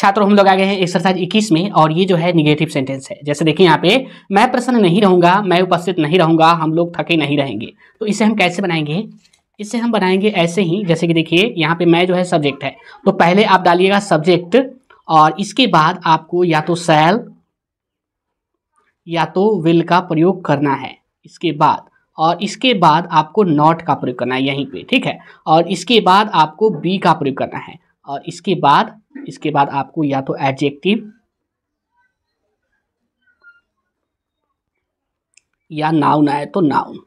छात्रों हम लोग आ गए हैं एक्सरसाइज 21 में और ये जो है निगेटिव सेंटेंस है जैसे देखिए यहाँ पे मैं प्रसन्न नहीं रहूंगा मैं उपस्थित नहीं रहूंगा हम लोग थके नहीं रहेंगे तो इसे हम कैसे बनाएंगे इसे हम बनाएंगे ऐसे ही जैसे कि देखिए यहाँ पे मैं जो है सब्जेक्ट है तो पहले आप डालिएगा सब्जेक्ट और इसके बाद आपको या तो सेल या तो विल का प्रयोग करना है इसके बाद और इसके बाद आपको नॉट का प्रयोग करना है यहीं पे ठीक है और इसके बाद आपको बी का प्रयोग करना है और इसके बाद इसके बाद आपको या तो एडजेक्टिव या नाउन आए तो नाउन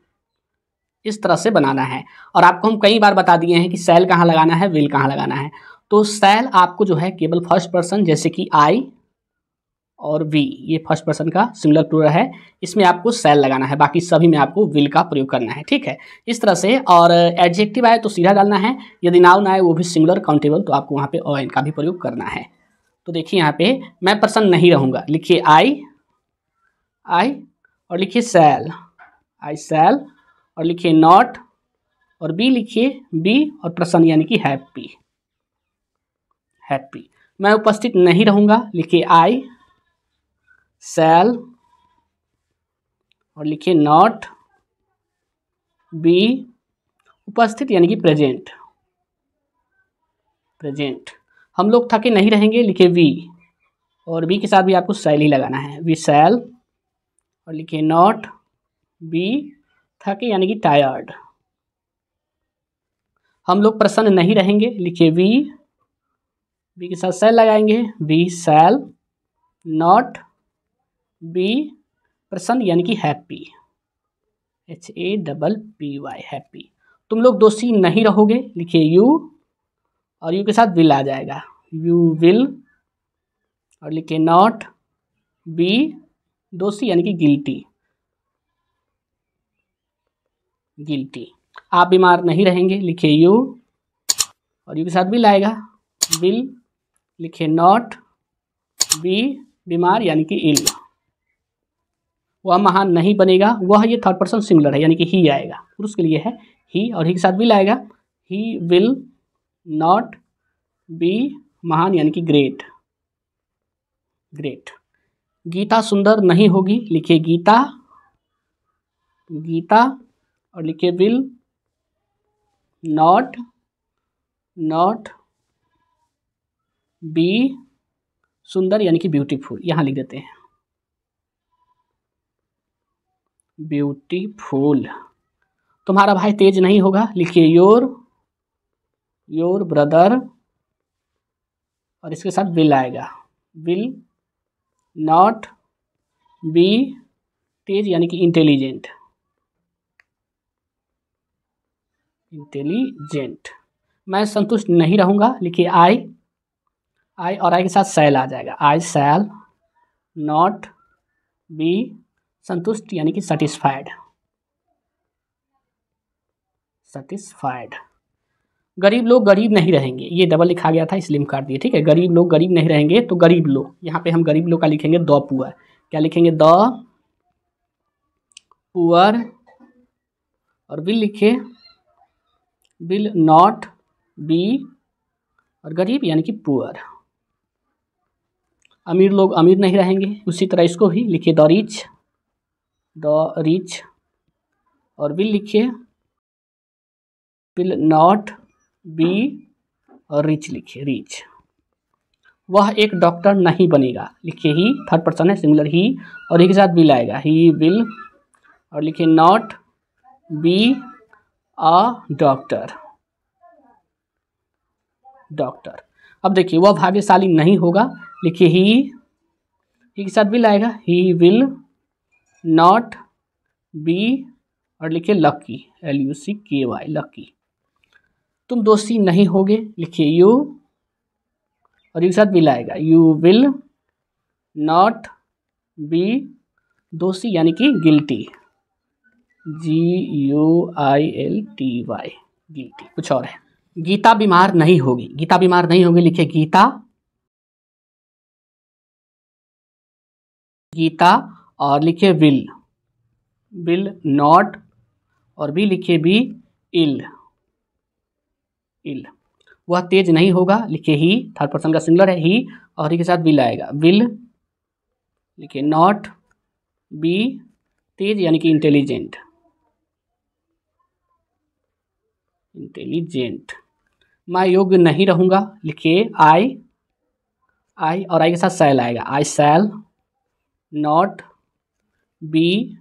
इस तरह से बनाना है और आपको हम कई बार बता दिए हैं कि सेल कहाँ लगाना है विल कहाँ लगाना है तो सेल आपको जो है केवल फर्स्ट पर्सन जैसे कि आई और वी ये फर्स्ट पर्सन का सिमिलर प्लूर है इसमें आपको सेल लगाना है बाकी सभी में आपको विल का प्रयोग करना है ठीक है इस तरह से और एडजेक्टिव आए तो सीधा डालना है यदि नाउन आए वो भी सिमिलर काउंटेबल तो आपको वहाँ पे ओ एन का भी प्रयोग करना है तो देखिए यहाँ पे मैं पर्सन नहीं रहूँगा लिखिए आई आई और लिखिए सेल आई सेल और लिखिए नॉट और बी लिखिए बी और प्रसन्न यानी कि हैप्पी हैप्पी मैं उपस्थित नहीं रहूँगा लिखिए आई सेल और लिखिए नॉट बी उपस्थित यानी कि प्रेजेंट प्रेजेंट हम लोग थके नहीं रहेंगे लिखे वी और बी के साथ भी आपको सेल ही लगाना है वी सेल और लिखे नॉट बी थके यानी कि टायर्ड हम लोग प्रसन्न नहीं रहेंगे लिखे वी बी के साथ सेल लगाएंगे वी सेल नॉट बी प्रसन्न यानी कि happy H A double P Y happy तुम लोग दोषी नहीं रहोगे लिखिए यू और यू के साथ विल आ जाएगा यू विल और लिखिए नॉट बी दोषी यानी कि गिल्टी गिल्टी आप बीमार नहीं रहेंगे लिखिए यू और यू के साथ विल आएगा विल लिखिए नॉट बी बीमार यानी कि इल वह महान नहीं बनेगा वह ये थर्ड पर्सन सिंगुलर है यानी कि ही आएगा पुरुष के लिए है ही और ही के साथ विल आएगा ही विल नॉट बी महान यानी कि ग्रेट ग्रेट गीता सुंदर नहीं होगी लिखिए गीता गीता और लिखिए विल नॉट नॉट बी सुंदर यानी कि ब्यूटीफुल यहाँ लिख देते हैं ब्यूटीफुल तुम्हारा भाई तेज नहीं होगा लिखिए योर योर ब्रदर और इसके साथ विल आएगा विल नॉट बी तेज यानी कि इंटेलिजेंट इंटेलिजेंट मैं संतुष्ट नहीं रहूंगा लिखिए आई आई और आई के साथ सेल आ जाएगा आई सेल नॉट बी संतुष्ट यानी कि सेटिस्फाइड सेटिस्फाइड गरीब लोग गरीब नहीं रहेंगे ये डबल लिखा गया था इसलिए कर दिए ठीक है गरीब लोग गरीब नहीं रहेंगे तो गरीब लोग यहाँ पे हम गरीब लोग का लिखेंगे द पुअर क्या लिखेंगे द पुअर और बिल लिखे बिल नॉट बी और गरीब यानी कि पुअर अमीर लोग अमीर नहीं रहेंगे उसी तरह इसको भी लिखिए द रिच द रिच और विल लिखिए विल नॉट बी और रिच लिखिए रिच वह एक डॉक्टर नहीं बनेगा लिखिए ही थर्ड पर्सन है सिमिलर ही और एक के साथ बिल आएगा ही विल और लिखिए not be a doctor doctor अब देखिए वह भाग्यशाली नहीं होगा लिखिए ही ही के साथ बिल आएगा ही विल नॉट बी और लिखिए लकी एल यू सी के वाई लकी तुम दोषी नहीं होगे लिखिए यू और एक साथ विल आएगा यू विल नॉट बी दोषी यानी कि guilty G U I L T Y guilty कुछ और है गीता बीमार नहीं होगी गीता बीमार नहीं होगी लिखे गीता गीता और लिखे विल विल नॉट और भी लिखे बी इल इल वह तेज नहीं होगा लिखे ही थर्ड पर्सन का सिंगलर है ही और ही के साथ विल आएगा विल लिखे नॉट बी तेज यानी कि इंटेलिजेंट इंटेलिजेंट मैं योग्य नहीं रहूंगा लिखे आई आई और आई के साथ सैल आएगा आई सैल नॉट बी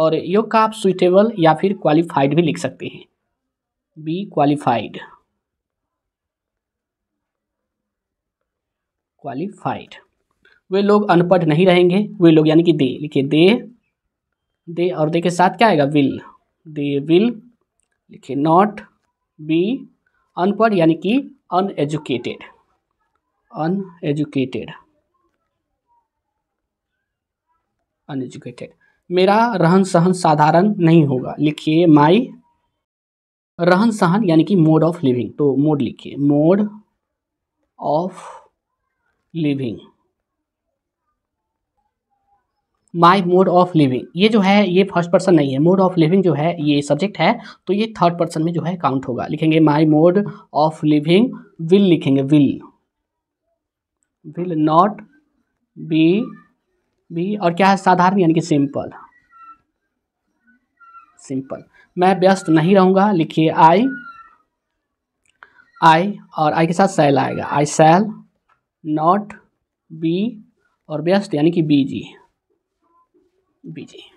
और योग का आप सुइटेबल या फिर क्वालिफाइड भी लिख सकते हैं बी क्वालिफाइड क्वालिफाइड वे लोग अनपढ़ नहीं रहेंगे वे लोग यानी कि दे लिखिए दे दे और दे के साथ क्या आएगा विल दे विल लिखिए नॉट बी अनपढ़ यानी कि अनएजुकेटेड अनएजुकेटेड अनएजुकेटेड मेरा रहन सहन साधारण नहीं होगा लिखिए माई रहन सहन यानी कि मोड ऑफ लिविंग तो मोड लिखिए mode of living my mode of living ये जो है ये फर्स्ट पर्सन नहीं है मोड ऑफ लिविंग जो है ये सब्जेक्ट है तो ये थर्ड पर्सन में जो है काउंट होगा लिखेंगे my mode of living will लिखेंगे will will not be be और क्या है साधारण यानी कि सिंपल सिंपल मैं व्यस्त नहीं रहूँगा लिखिए आई आई और आई के साथ सेल आएगा आई सेल नॉट बी और व्यस्त यानी कि बी जी बी जी